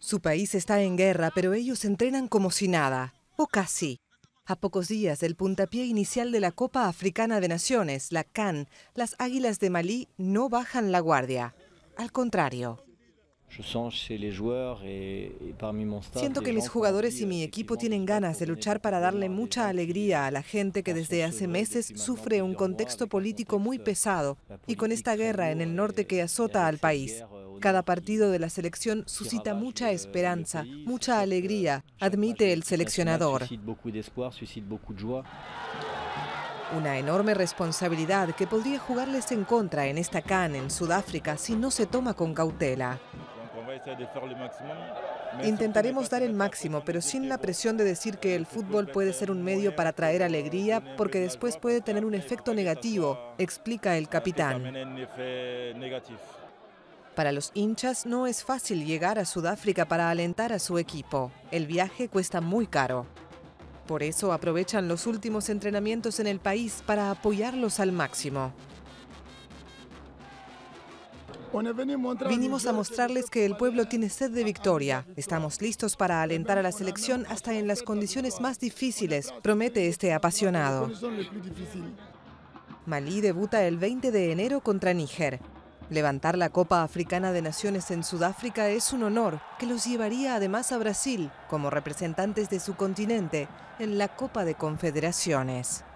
Su país está en guerra, pero ellos entrenan como si nada, o casi. A pocos días del puntapié inicial de la Copa Africana de Naciones, la CAN, las Águilas de Malí no bajan la guardia. Al contrario. Siento que mis jugadores y mi equipo tienen ganas de luchar este para darle mucha alegría a la gente que desde hace meses sufre un contexto político muy pesado y con esta guerra en el norte que azota al país. Cada partido de la selección suscita mucha esperanza, mucha alegría, admite el seleccionador. Una enorme responsabilidad que podría jugarles en contra en esta CAN en Sudáfrica si no se toma con cautela. Intentaremos dar el máximo, pero sin la presión de decir que el fútbol puede ser un medio para traer alegría, porque después puede tener un efecto negativo, explica el capitán. Para los hinchas no es fácil llegar a Sudáfrica para alentar a su equipo. El viaje cuesta muy caro. Por eso aprovechan los últimos entrenamientos en el país para apoyarlos al máximo. Vinimos a mostrarles que el pueblo tiene sed de victoria. Estamos listos para alentar a la selección hasta en las condiciones más difíciles, promete este apasionado. Malí debuta el 20 de enero contra Níger. Levantar la Copa Africana de Naciones en Sudáfrica es un honor que los llevaría además a Brasil como representantes de su continente en la Copa de Confederaciones.